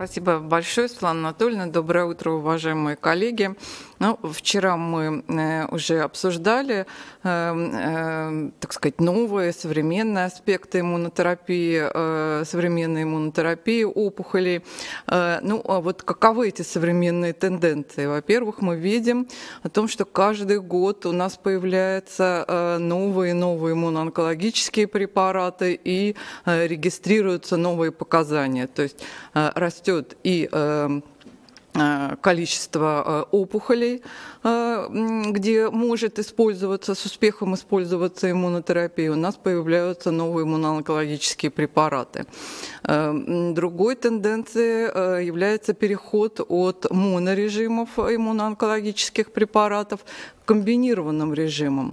Спасибо большое, Светлана Анатольевна. Доброе утро, уважаемые коллеги. Ну, вчера мы э, уже обсуждали, эм, э, так сказать, новые современные аспекты иммунотерапии, э, современной иммунотерапии опухолей. Ну, а вот каковы эти современные тенденции? Во-первых, мы видим о том, что каждый год у нас появляются новые и новые иммуноонкологические препараты и регистрируются новые показания. То есть растет растет и э, э, количество э, опухолей, где может использоваться, с успехом использоваться иммунотерапия, у нас появляются новые иммуноонкологические препараты. Другой тенденцией является переход от монорежимов иммуноонкологических препаратов к комбинированным режимам.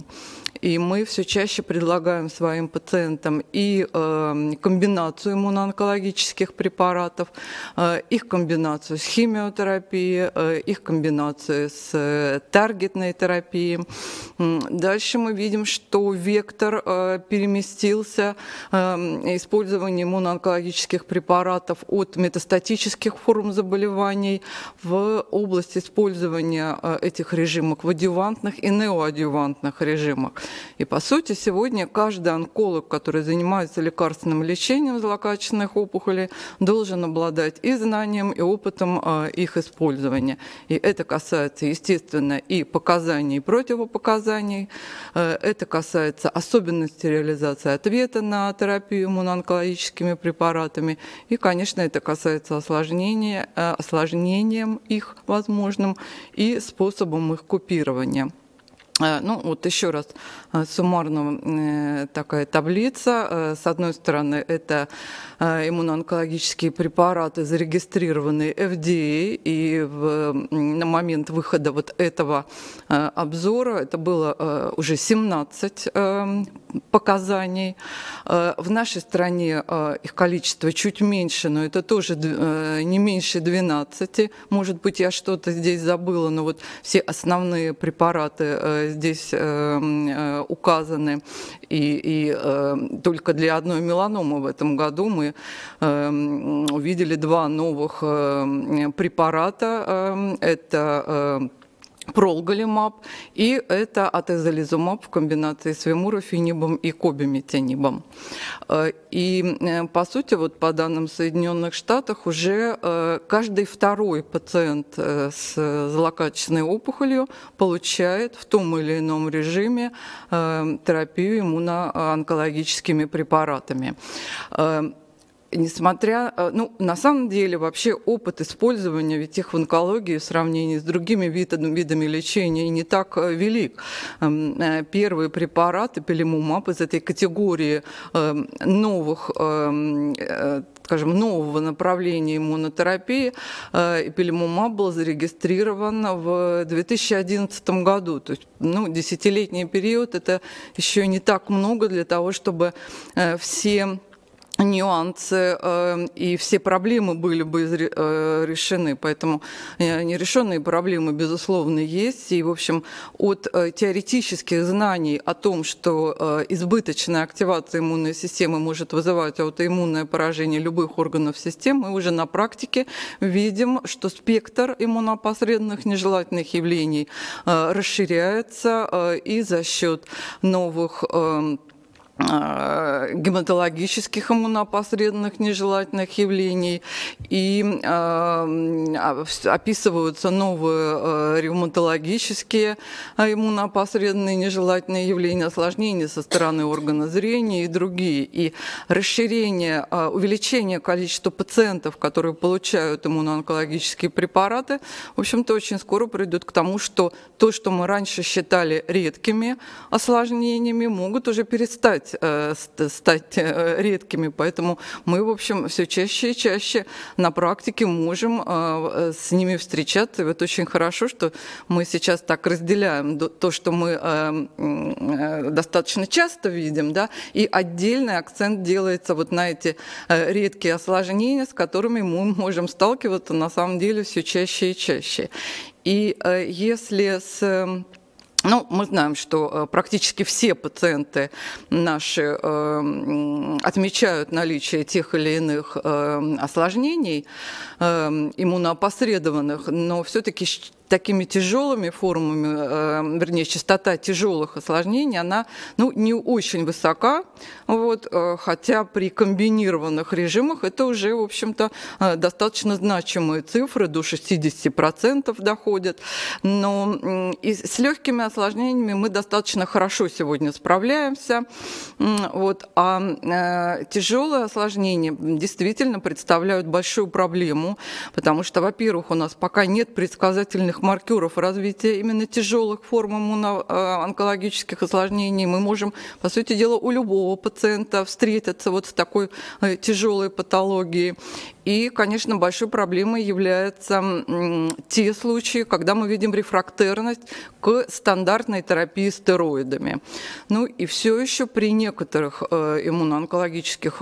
И мы все чаще предлагаем своим пациентам и э, комбинацию иммуноонкологических препаратов, э, их комбинацию с химиотерапией, э, их комбинацию с э, таргетной терапией. Дальше мы видим, что вектор э, переместился э, использование иммуноонкологических препаратов от метастатических форм заболеваний в область использования э, этих режимов в адювантных и неоадювантных режимах. И, по сути, сегодня каждый онколог, который занимается лекарственным лечением злокачественных опухолей, должен обладать и знанием, и опытом а, их использования. И это касается, естественно, и показаний, и противопоказаний. Э, это касается особенностей реализации ответа на терапию иммуноонкологическими препаратами. И, конечно, это касается осложнения, э, осложнением их возможным и способом их купирования. Э, ну, вот еще раз э, суммарно э, такая таблица. С одной стороны, это иммуноонкологические препараты, зарегистрированные FDA, а, и в, на момент выхода вот этого обзора это было уже 17 показаний. Э, в нашей стране э, их количество чуть меньше, но это тоже э, не меньше 12. Может быть, я что-то здесь забыла, но вот все основные препараты здесь указаны. И, и только для одной меланомы в этом году мы увидели два новых препарата. Это пролголимаб, и это атезолизумаб в комбинации с вимурофенибом и кобимитинибом. Э, и, э, по сути, вот по данным Соединенных Штатах уже э, каждый второй пациент с злокачественной опухолью получает в том или ином режиме терапию иммуноонкологическими препаратами несмотря, э, ну, на самом деле вообще опыт использования ведь их в онкологии в сравнении с другими видами, видами лечения не так э, велик. Эм, э, первые препараты пелемумаб из этой категории эм, новых эм, скажем, нового направления иммунотерапии, эпилемумаб был зарегистрирован в 2011 году. То есть, ну, десятилетний период – это еще не так много для того, чтобы все нюансы э, и все проблемы были бы э, решены. Поэтому э, нерешенные проблемы, безусловно, есть. И, в общем, от э, теоретических знаний о том, что э, избыточная активация иммунной системы может вызывать аутоиммунное поражение любых органов системы, мы уже на практике видим, что спектр иммунопосредных нежелательных явлений э, расширяется э, и за счет новых э, Э, гематологических иммунопосредных нежелательных явлений и э, а, описываются новые э, ревматологические иммунопосредные нежелательные явления, осложнения со стороны органа зрения и другие. И расширение, увеличение количества пациентов, которые получают иммуноонкологические препараты, в общем-то, очень скоро придет к тому, что то, что мы раньше считали редкими осложнениями, могут уже перестать перестать стать э, э, редкими. Поэтому мы, в общем, все чаще и чаще на практике можем э, с ними встречаться. И вот очень хорошо, что мы сейчас так разделяем то, что мы достаточно часто видим, да, и отдельный акцент делается вот на эти редкие осложнения, с которыми мы можем сталкиваться на самом деле все чаще и чаще. И если с ну, мы знаем, что э, практически все пациенты наши эм, отмечают наличие тех или иных эм, осложнений э, иммуноопосредованных, но все-таки такими тяжелыми формами, э, вернее, частота тяжелых осложнений, она ну, не очень высока, вот, э, хотя при комбинированных режимах это уже, в общем-то, э, достаточно значимые цифры, до 60% доходят. Но и с легкими осложнениями мы достаточно хорошо сегодня справляемся, вот, а тяжелые осложнения действительно представляют большую проблему, потому что, во-первых, у нас пока нет предсказательных важных маркеров развития именно тяжелых форм э, онкологических осложнений. Мы можем, по сути дела, у любого пациента встретиться вот с такой э, тяжелой патологией. И, конечно, большой проблемой являются те случаи, когда мы видим рефрактерность к стандартной терапии стероидами. Ну и все еще при некоторых э, иммуноонкологических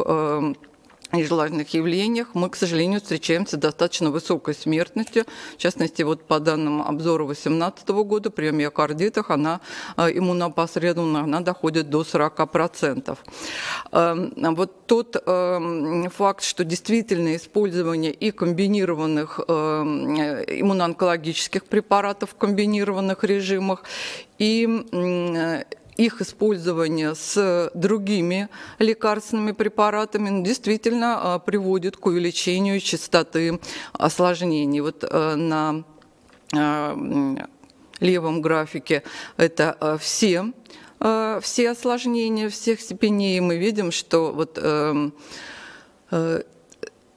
нежелательных явлениях мы, к сожалению, встречаемся с достаточно высокой смертностью. В частности, вот по данным обзора 2018 года при миокардитах она э, иммунопосредованно она доходит до 40%. Эм, вот тот эм, факт, что действительно использование и комбинированных эм, э, иммуноонкологических препаратов в комбинированных режимах, и э, их использование с другими лекарственными препаратами ну, действительно а, приводит к увеличению частоты осложнений. Вот э, на э, левом графике это э, все все осложнения всех степеней, мы видим, что вот эм,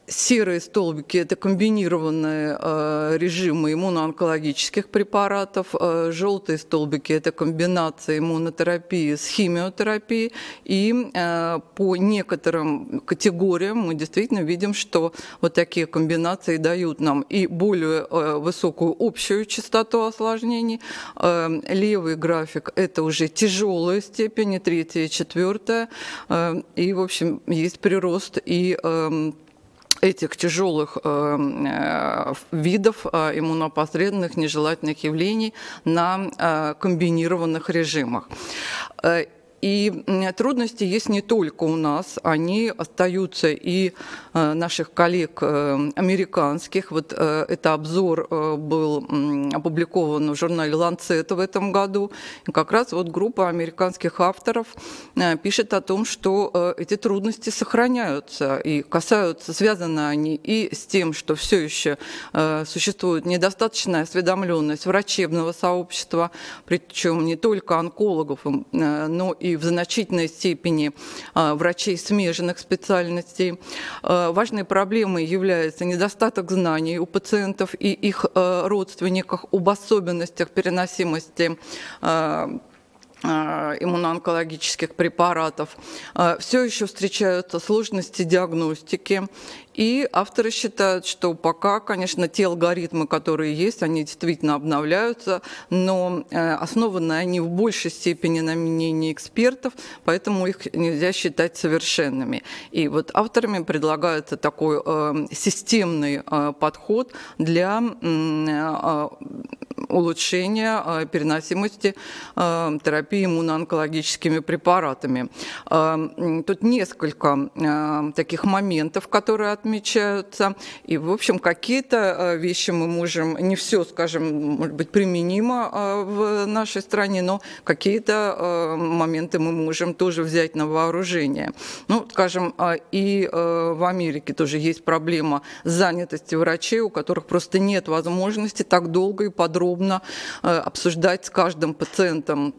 серые столбики – это комбинированные э, режимы иммуноонкологических препаратов, э, желтые столбики – это комбинация иммунотерапии с химиотерапией, и э, по некоторым категориям мы действительно видим, что вот такие комбинации дают нам и более высокую общую частоту осложнений. Левый график – это уже тяжелые степени, третья четвертая, и, в общем, есть прирост и эм, этих тяжелых эм, э, видов э, иммунопосредственных нежелательных явлений на э, комбинированных режимах. Э, и трудности есть не только у нас, они остаются и э, наших коллег э, американских. Вот э, это обзор был опубликован в журнале «Ланцет» в этом году. И как раз вот группа американских авторов пишет о том, что эти трудности сохраняются и касаются, связаны они и с тем, что все еще существует недостаточная осведомленность врачебного сообщества, причем не только онкологов, но и и в значительной степени а, врачей смежных специальностей. А, важной проблемой является недостаток знаний у пациентов и их а, родственников об особенностях переносимости иммуноонкологических препаратов. Все еще встречаются сложности диагностики и авторы считают, что пока, конечно, те алгоритмы, которые есть, они действительно обновляются, но э, основаны они в большей степени на мнении экспертов, поэтому их нельзя считать совершенными. И вот авторами предлагается такой э, системный э, подход для улучшения переносимости терапии иммуноонкологическими препаратами. Тут несколько таких моментов, которые отмечаются отмечаются. И, в общем, какие-то э, вещи мы можем, не все, скажем, может быть, применимо э, в нашей стране, но какие-то э, моменты мы можем тоже взять на вооружение. Ну, скажем, и в Америке тоже есть проблема занятости врачей, у которых просто нет возможности так долго и подробно обсуждать с каждым пациентом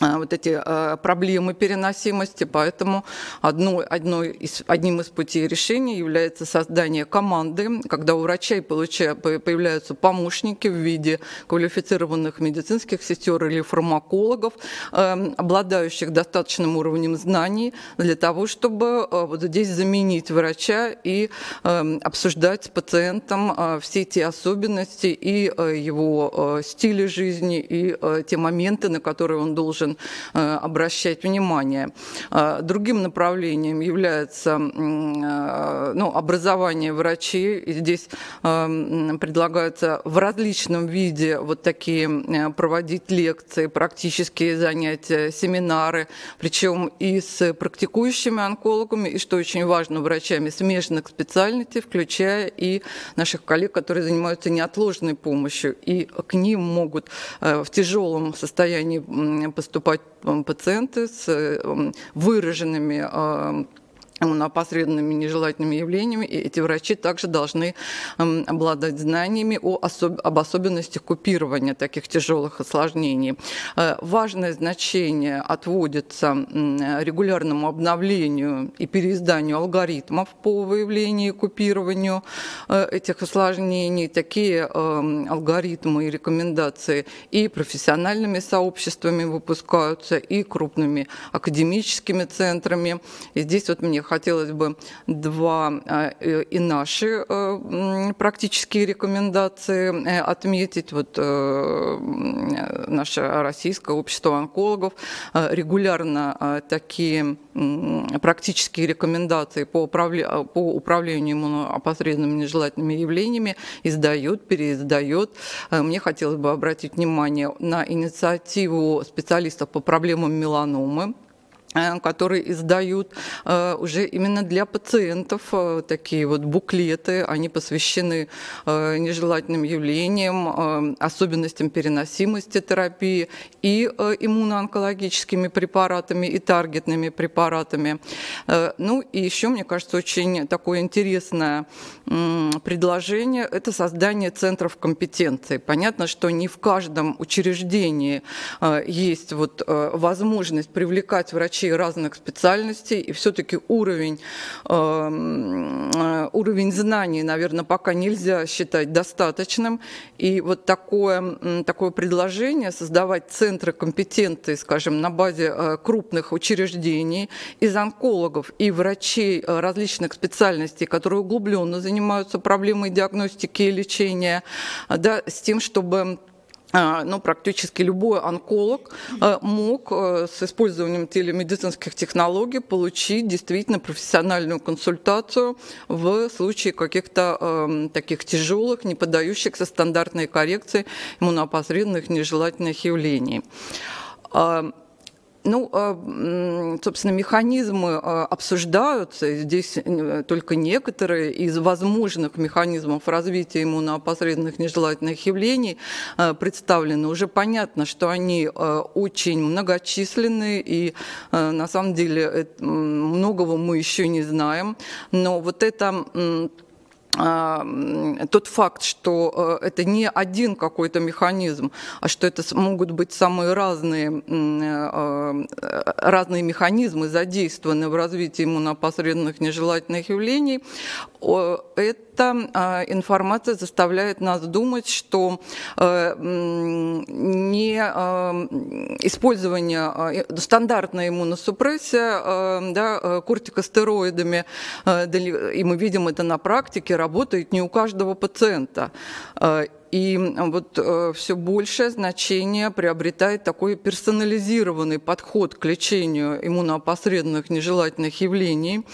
Э, вот эти э, проблемы переносимости, поэтому одно, одно из, одним из путей решения является создание команды, когда у врачей появляются помощники в виде квалифицированных медицинских сестер или фармакологов, э, обладающих достаточным уровнем знаний для того, чтобы вот здесь заменить врача и обсуждать с пациентом все те особенности и его стили жизни, и те моменты, на которые он должен должен э, обращать внимание. А, другим направлением является э, ну, образование врачей. И здесь э, предлагается в различном виде вот такие проводить лекции, практические занятия, семинары, причем и с практикующими онкологами, и, что очень важно, врачами смежных специальностей, включая и наших коллег, которые занимаются неотложной помощью. И к ним могут в тяжелом состоянии поступать поступать пациенты с эм, выраженными эм, опосредованными нежелательными явлениями, и эти врачи также должны обладать знаниями о особ... об особенностях купирования таких тяжелых осложнений. Э, важное значение отводится регулярному обновлению и переизданию алгоритмов по выявлению и купированию э, этих осложнений. Такие эм, алгоритмы и рекомендации и профессиональными сообществами выпускаются, и крупными академическими центрами. И здесь вот мне хотелось бы два э, и наши э, практические рекомендации э, отметить. Вот наше российское общество онкологов регулярно такие практические рекомендации по, управля... по управлению иммунопосредственными нежелательными явлениями издает, переиздает. Мне хотелось бы обратить внимание на инициативу специалистов по проблемам меланомы, Э, которые издают э, уже именно для пациентов э, такие вот буклеты. Они посвящены нежелательным явлениям, особенностям переносимости терапии и иммуноонкологическими препаратами, и таргетными препаратами. Ну и еще, мне кажется, очень такое интересное предложение – это создание центров компетенции. Понятно, что не в каждом учреждении есть вот возможность привлекать врачей врачей разных специальностей, и все-таки уровень, эм, э, уровень знаний, наверное, пока нельзя считать достаточным. И вот такое, такое предложение создавать центры компетенции, скажем, на базе э, крупных учреждений из онкологов и врачей э, различных специальностей, которые углубленно занимаются проблемой диагностики и лечения, да, с тем, чтобы а, ну, практически любой онколог э, мог э, с использованием телемедицинских технологий получить действительно профессиональную консультацию в случае каких-то эм, таких тяжелых, не поддающихся стандартной коррекции иммунопосредных нежелательных явлений. Эм, ну, а, собственно, механизмы а, обсуждаются. Здесь э, только некоторые из возможных механизмов развития иммунопосредственных нежелательных явлений а, представлены. Уже понятно, что они очень многочисленны, и на самом деле э, многого мы еще не знаем. Но вот это тот факт, что э, это не один какой-то механизм, а что это могут быть самые разные, э, э, разные механизмы задействованные в развитии иммунопосредных нежелательных явлений, эта информация заставляет нас думать, что не использование а, стандартной иммуносупрессии да, кортикостероидами, и мы видим это на практике, работает не у каждого пациента. Э, и вот э, все большее значение приобретает такой персонализированный подход к лечению иммуноопосредованных нежелательных явлений,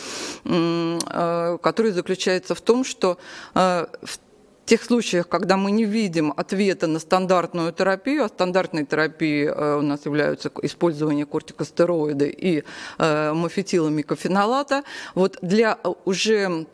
э, который заключается в том, что э, в тех случаях, когда мы не видим ответа на стандартную терапию, а стандартной терапией у нас являются использование кортикостероида и э, вот для уже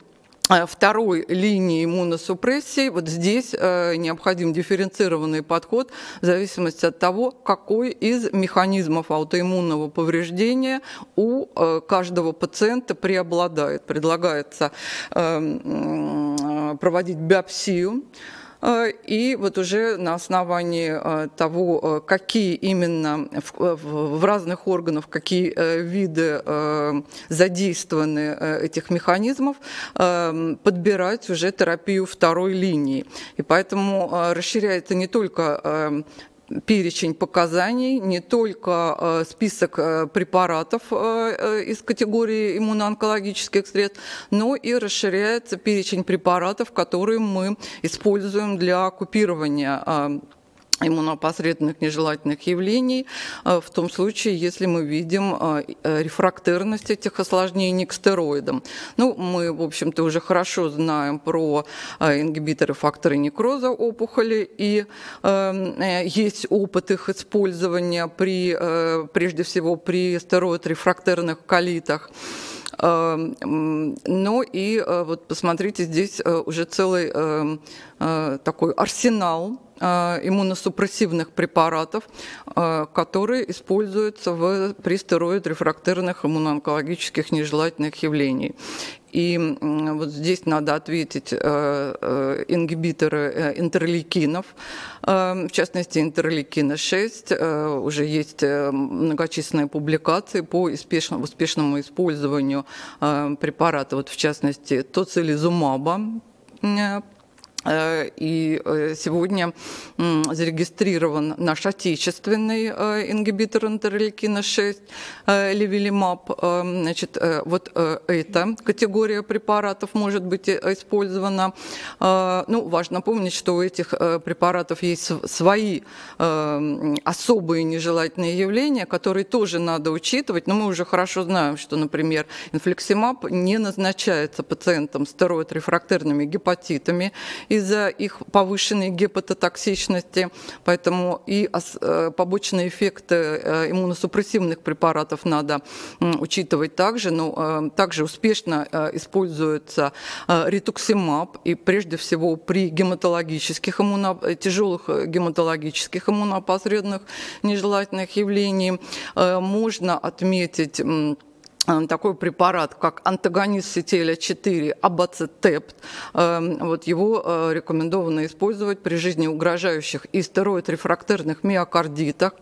Э, второй линии иммуносупрессии, вот здесь э, необходим дифференцированный подход в зависимости от того, какой из механизмов аутоиммунного повреждения у э, каждого пациента преобладает. Предлагается эм, проводить биопсию Э, и вот уже на основании э, того, э, какие именно в разных органах, какие виды задействованы этих механизмов, подбирать уже терапию второй линии. И поэтому расширяется не только перечень показаний, не только э, список э, препаратов э, из категории иммуноонкологических средств, но и расширяется перечень препаратов, которые мы используем для купирования иммунопосредственных нежелательных явлений, э, в том случае, если мы видим э, э, рефрактерность этих осложнений к стероидам. Ну, мы, в общем-то, уже хорошо знаем про ингибиторы фактора некроза опухоли, и есть опыт их использования при, прежде всего при стероид-рефрактерных калитах. Ну и вот посмотрите, здесь уже целый Э, такой арсенал э, иммуносупрессивных препаратов, э, которые используются в, при стероид-рефрактерных иммуноонкологических нежелательных явлений. И вот здесь надо ответить ингибиторы интерлейкинов, в частности интерлейкина 6. Уже есть многочисленные публикации по успешному, успешному использованию препарата, вот в частности тоцилизумаба, Э, и э, сегодня зарегистрирован наш отечественный э, ингибитор интерлейкина 6, левелимаб. Значит, вот эта категория препаратов может быть использована. Ну, важно помнить, что у этих препаратов есть свои особые нежелательные явления, которые тоже надо учитывать. Но мы уже хорошо знаем, что, например, инфлексимаб не назначается пациентам с стероид-рефрактерными гепатитами из-за их повышенной гепатотоксичности, поэтому и э, побочные эффекты э, иммуносупрессивных препаратов надо учитывать также, но э, также успешно используется ретуксимаб, и прежде всего при гематологических иммуно... тяжелых гематологических иммунопосредных нежелательных явлений можно отметить Э, такой препарат, как антагонист CTLA-4, абацетепт. Эм, вот его э, рекомендовано использовать при жизнеугрожающих и стероид-рефрактерных миокардитах.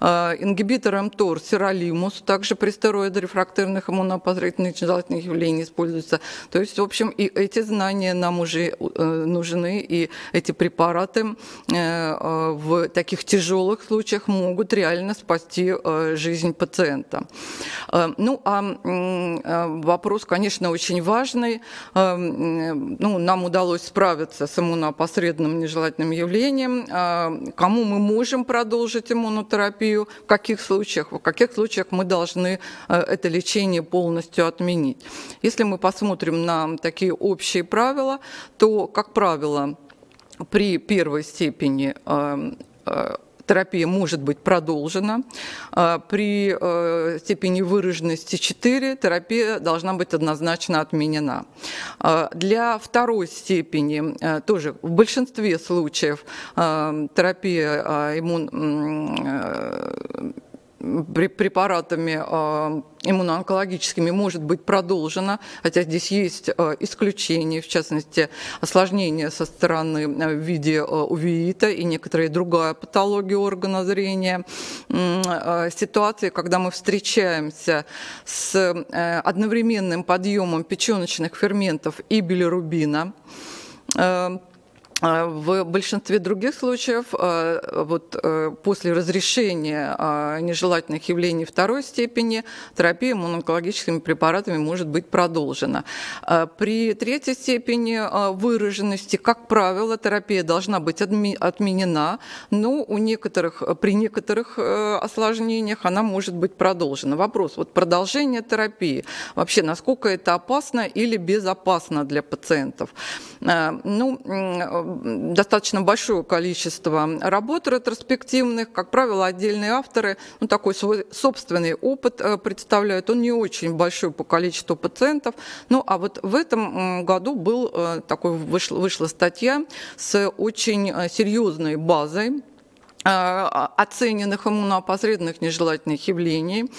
Э, ингибитор МТОР, сиролимус, также при стероид-рефрактерных иммунопозволительных желательных явлений используется. То есть, в общем, и эти знания нам уже нужны, и эти препараты в таких тяжелых случаях могут реально спасти жизнь пациента. Ну, а Э, вопрос, конечно, очень важный. Эм, э, ну, нам удалось справиться с иммунопосредным нежелательным явлением. Эм, кому мы можем продолжить иммунотерапию, в каких случаях, в каких случаях мы должны э, это лечение полностью отменить. Если мы посмотрим на такие общие правила, то, как правило, при первой степени эм, терапия может быть продолжена. А, при э, степени выраженности 4 терапия должна быть однозначно отменена. А, для второй степени э, тоже в большинстве случаев э, терапия иммун препаратами а, иммуноонкологическими может быть продолжена, хотя здесь есть а, исключения, в частности, осложнения со стороны а, в виде увеита и некоторая другая патология органа зрения. Ситуации, когда мы встречаемся с э, одновременным подъемом печеночных ферментов и билирубина, эм, а, в большинстве других случаев а, вот, э, после разрешения а, нежелательных явлений второй степени терапия иммунонкологическими препаратами может быть продолжена. При третьей степени выраженности, как правило, терапия должна быть отменена, но у некоторых, при некоторых э, осложнениях она может быть продолжена. Вопрос, вот продолжение терапии, вообще насколько это опасно или безопасно для пациентов? Ну, достаточно большое количество работ ретроспективных, как правило, отдельные авторы, ну, такой свой собственный опыт э, представляют, он не очень большой по количеству пациентов, ну, а вот в этом году был э, такой, вышла, вышла статья с очень э, серьезной базой Э, оцененных иммуноопосредных нежелательных явлений.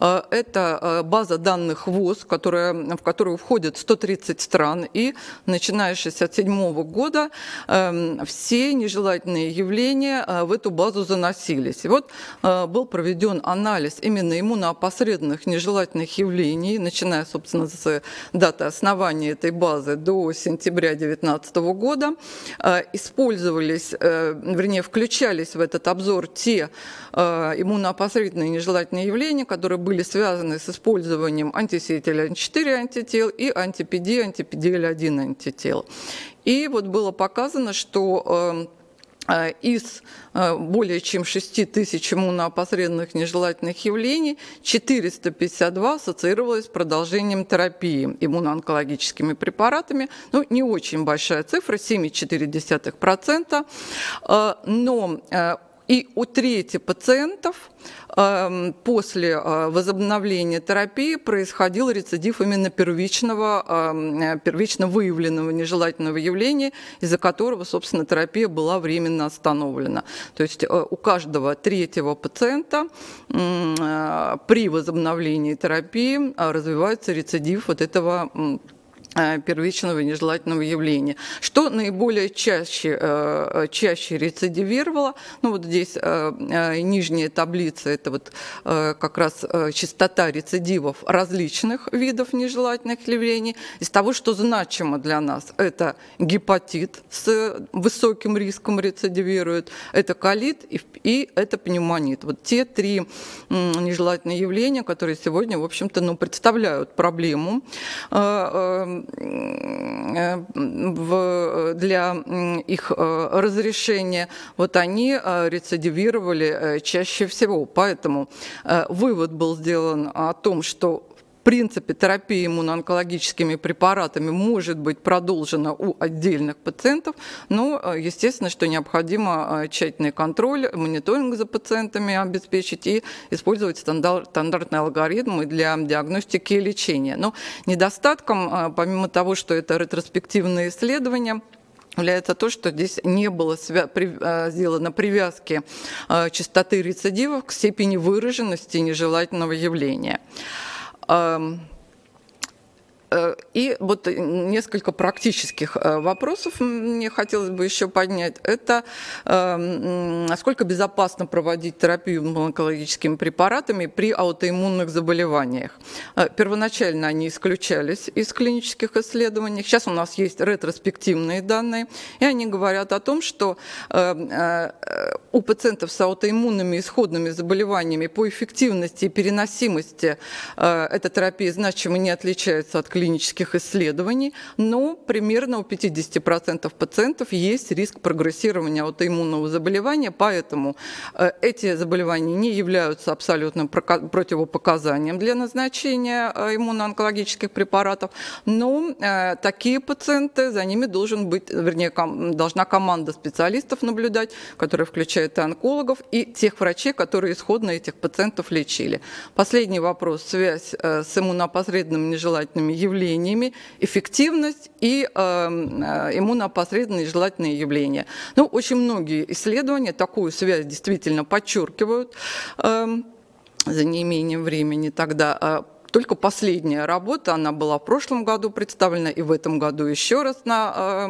Э, это э, база данных ВОЗ, которая, в которую входят 130 стран, и начиная с 1967 года эм, все нежелательные явления в эту базу заносились. И вот был проведен анализ именно иммуноопосредных нежелательных явлений, начиная, собственно, с даты основания этой базы до сентября 2019 года. Использовались, вернее, включались в этот обзор те э, иммуноопосредственные нежелательные явления, которые были связаны с использованием антисеятеля 4 антител и антипеди, антипеди 1 антител. И вот было показано, что эм, Э, из э, более чем 6 тысяч иммуноопосредованных нежелательных явлений 452 ассоциировалось с продолжением терапии иммуноонкологическими препаратами. Ну, не очень большая цифра, 7,4%. Э, но и у трети пациентов эм, после э, возобновления терапии происходил рецидив именно первичного, эм, первично выявленного нежелательного явления, из-за которого, собственно, терапия была временно остановлена. То есть э, у каждого третьего пациента э, при возобновлении терапии развивается рецидив вот этого а, первичного нежелательного явления. Что наиболее чаще, э, э, чаще рецидивировало? Ну вот здесь э, нижняя таблица, это вот как раз частота рецидивов различных видов нежелательных явлений. Из того, что значимо для нас, это гепатит с высоким риском рецидивирует, это колит и, это пневмонит. Вот те три нежелательные явления, которые сегодня, в общем-то, ну, представляют проблему в, для э, их э, разрешения, вот они э, рецидивировали чаще всего. Поэтому вывод был сделан о том, что принципе, терапия иммуноонкологическими препаратами может быть продолжена у отдельных пациентов, но, э, естественно, что необходимо э, тщательный контроль, мониторинг за пациентами обеспечить и использовать стандарт, стандартные алгоритмы для диагностики и лечения. Но недостатком, э, помимо того, что это ретроспективные исследования, является то, что здесь не было свя- при- сделано привязки частоты рецидивов к степени выраженности нежелательного явления. Um, Э, и вот э, несколько практических э, вопросов мне хотелось бы еще поднять. Это насколько безопасно проводить терапию монокологическими препаратами при аутоиммунных заболеваниях. Первоначально они исключались из клинических исследований. Сейчас у нас есть ретроспективные данные, и они говорят о том, что у пациентов с аутоиммунными исходными заболеваниями по эффективности и переносимости эта терапия значимо не отличается от клинических клинических исследований, но примерно у 50% пациентов есть риск прогрессирования аутоиммунного заболевания, поэтому э, эти заболевания не являются абсолютным противопоказанием для назначения э, иммуноонкологических препаратов, но э, такие пациенты, за ними должен быть, вернее, должна команда специалистов наблюдать, которая включает и онкологов, и тех врачей, которые исходно этих пациентов лечили. Последний вопрос – связь с иммунопосредным нежелательными явлениями явлениями эффективность и э, э иммунопосредственные желательные явления. Ну, очень многие исследования такую связь действительно подчеркивают. Э, за неимением времени тогда а только последняя работа, она была в прошлом году представлена и в этом году еще раз на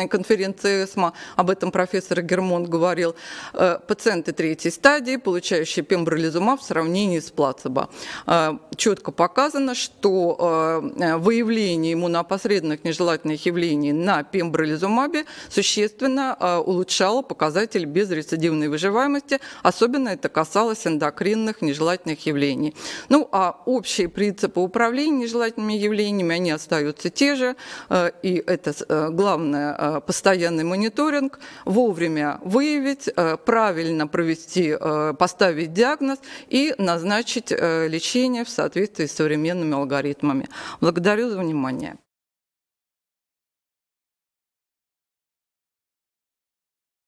эм, конференции СМА. Об этом профессор Гермон говорил. Э, пациенты третьей стадии, получающие пембролизумаб в сравнении с плацебо. Э, четко показано, что э, выявление иммуноопосредственных нежелательных явлений на пембролизумабе существенно улучшало показатель безрецидивной выживаемости. Особенно это касалось эндокринных нежелательных явлений. Ну а общие признаки лица по управлению нежелательными явлениями, они остаются те же, э, и это э, главное, э, постоянный мониторинг, вовремя выявить, правильно провести, поставить диагноз и назначить лечение в соответствии с современными алгоритмами. Благодарю за внимание.